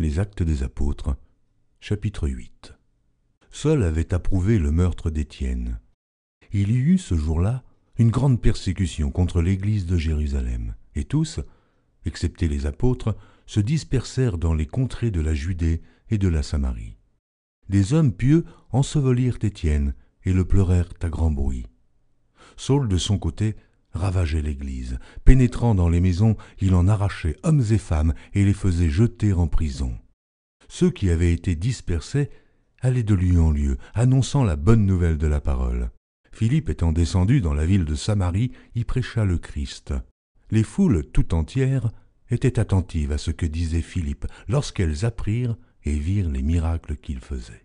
Les Actes des Apôtres, chapitre 8. Saul avait approuvé le meurtre d'Étienne. Il y eut ce jour-là une grande persécution contre l'Église de Jérusalem, et tous, excepté les apôtres, se dispersèrent dans les contrées de la Judée et de la Samarie. Des hommes pieux ensevelirent Étienne et le pleurèrent à grand bruit. Saul, de son côté, ravageait l'église. Pénétrant dans les maisons, il en arrachait hommes et femmes et les faisait jeter en prison. Ceux qui avaient été dispersés allaient de lieu en lieu, annonçant la bonne nouvelle de la parole. Philippe étant descendu dans la ville de Samarie, y prêcha le Christ. Les foules tout entières étaient attentives à ce que disait Philippe lorsqu'elles apprirent et virent les miracles qu'il faisait.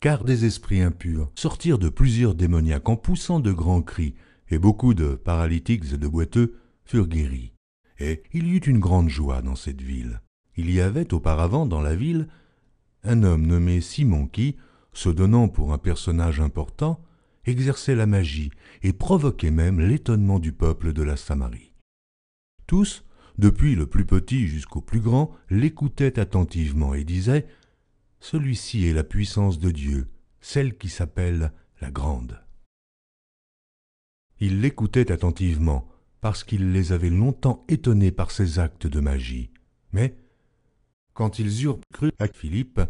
Car des esprits impurs sortirent de plusieurs démoniaques en poussant de grands cris, et beaucoup de paralytiques et de boiteux furent guéris. Et il y eut une grande joie dans cette ville. Il y avait auparavant dans la ville un homme nommé Simon qui, se donnant pour un personnage important, exerçait la magie et provoquait même l'étonnement du peuple de la Samarie. Tous, depuis le plus petit jusqu'au plus grand, l'écoutaient attentivement et disaient Celui-ci est la puissance de Dieu, celle qui s'appelle la grande. Il l'écoutait attentivement, parce qu'il les avait longtemps étonnés par ses actes de magie. Mais, quand ils eurent cru à Philippe,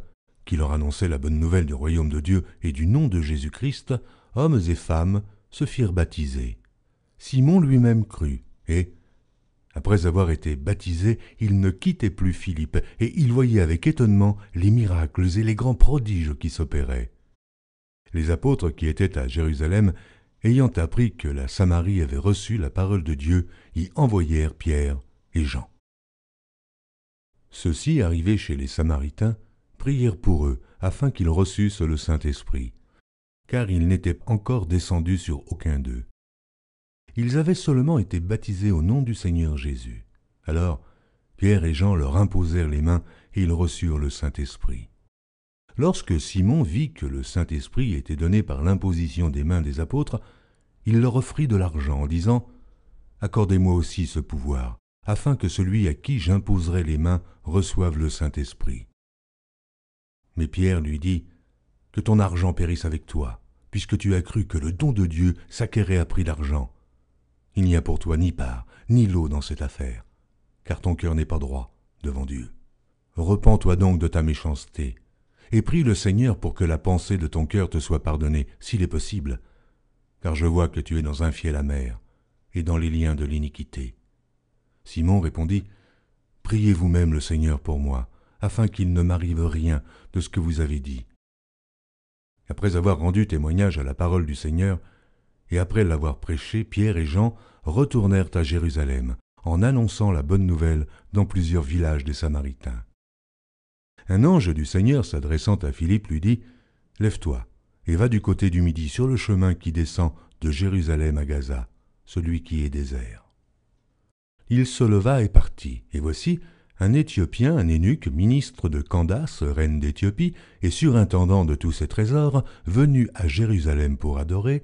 qui leur annonçait la bonne nouvelle du royaume de Dieu et du nom de Jésus-Christ, hommes et femmes se firent baptiser. Simon lui-même crut, et, après avoir été baptisé, il ne quittait plus Philippe, et il voyait avec étonnement les miracles et les grands prodiges qui s'opéraient. Les apôtres qui étaient à Jérusalem ayant appris que la Samarie avait reçu la parole de Dieu, y envoyèrent Pierre et Jean. Ceux-ci, arrivés chez les Samaritains, prièrent pour eux afin qu'ils reçussent le Saint-Esprit, car ils n'étaient encore descendus sur aucun d'eux. Ils avaient seulement été baptisés au nom du Seigneur Jésus. Alors, Pierre et Jean leur imposèrent les mains et ils reçurent le Saint-Esprit. Lorsque Simon vit que le Saint-Esprit était donné par l'imposition des mains des apôtres, il leur offrit de l'argent en disant Accordez-moi aussi ce pouvoir, afin que celui à qui j'imposerai les mains reçoive le Saint-Esprit. Mais Pierre lui dit Que ton argent périsse avec toi, puisque tu as cru que le don de Dieu s'acquérait à prix d'argent. Il n'y a pour toi ni part, ni lot dans cette affaire, car ton cœur n'est pas droit devant Dieu. Repens-toi donc de ta méchanceté et prie le Seigneur pour que la pensée de ton cœur te soit pardonnée, s'il est possible, car je vois que tu es dans un fiel amer, et dans les liens de l'iniquité. Simon répondit, Priez vous-même le Seigneur pour moi, afin qu'il ne m'arrive rien de ce que vous avez dit. Après avoir rendu témoignage à la parole du Seigneur, et après l'avoir prêché, Pierre et Jean retournèrent à Jérusalem, en annonçant la bonne nouvelle dans plusieurs villages des Samaritains. Un ange du Seigneur s'adressant à Philippe lui dit Lève-toi et va du côté du midi sur le chemin qui descend de Jérusalem à Gaza, celui qui est désert. Il se leva et partit, et voici, un Éthiopien, un énuque, ministre de Candace, reine d'Éthiopie, et surintendant de tous ses trésors, venu à Jérusalem pour adorer,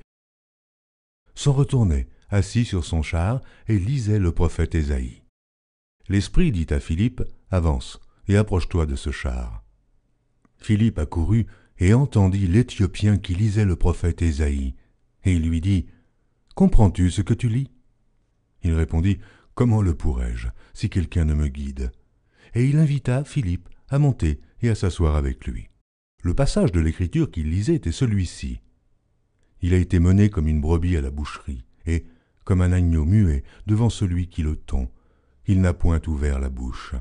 s'en retournait, assis sur son char, et lisait le prophète Ésaïe. L'Esprit dit à Philippe, Avance, et approche-toi de ce char. Philippe accourut et entendit l'Éthiopien qui lisait le prophète Ésaïe, et il lui dit Comprends-tu ce que tu lis Il répondit Comment le pourrais-je si quelqu'un ne me guide Et il invita Philippe à monter et à s'asseoir avec lui. Le passage de l'écriture qu'il lisait était celui-ci Il a été mené comme une brebis à la boucherie, et, comme un agneau muet devant celui qui le tond, il n'a point ouvert la bouche.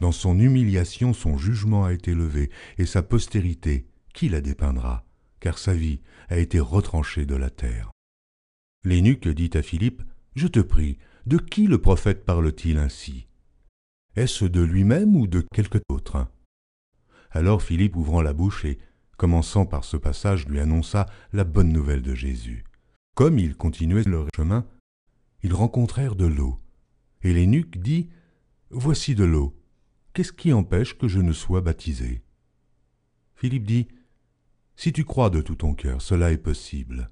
Dans son humiliation, son jugement a été levé, et sa postérité, qui la dépeindra Car sa vie a été retranchée de la terre. L'énuque dit à Philippe Je te prie, de qui le prophète parle-t-il ainsi Est-ce de lui-même ou de quelque autre Alors Philippe, ouvrant la bouche et commençant par ce passage, lui annonça la bonne nouvelle de Jésus. Comme ils continuaient leur chemin, ils rencontrèrent de l'eau. Et l'énuque dit Voici de l'eau Qu'est-ce qui empêche que je ne sois baptisé Philippe dit, Si tu crois de tout ton cœur, cela est possible.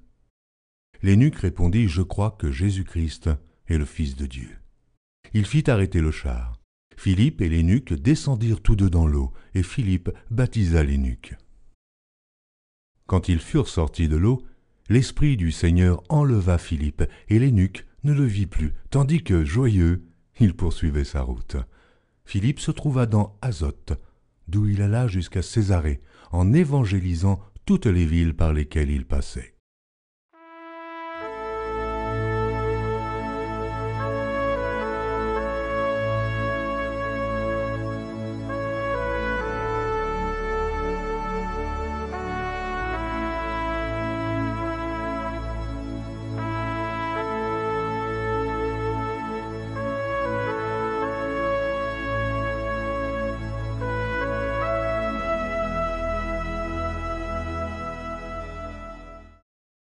L'énuque répondit, Je crois que Jésus-Christ est le Fils de Dieu. Il fit arrêter le char. Philippe et l'énuque descendirent tous deux dans l'eau, et Philippe baptisa l'énuque. Quand ils furent sortis de l'eau, l'Esprit du Seigneur enleva Philippe, et l'énuque ne le vit plus, tandis que, joyeux, il poursuivait sa route. Philippe se trouva dans Azote, d'où il alla jusqu'à Césarée, en évangélisant toutes les villes par lesquelles il passait.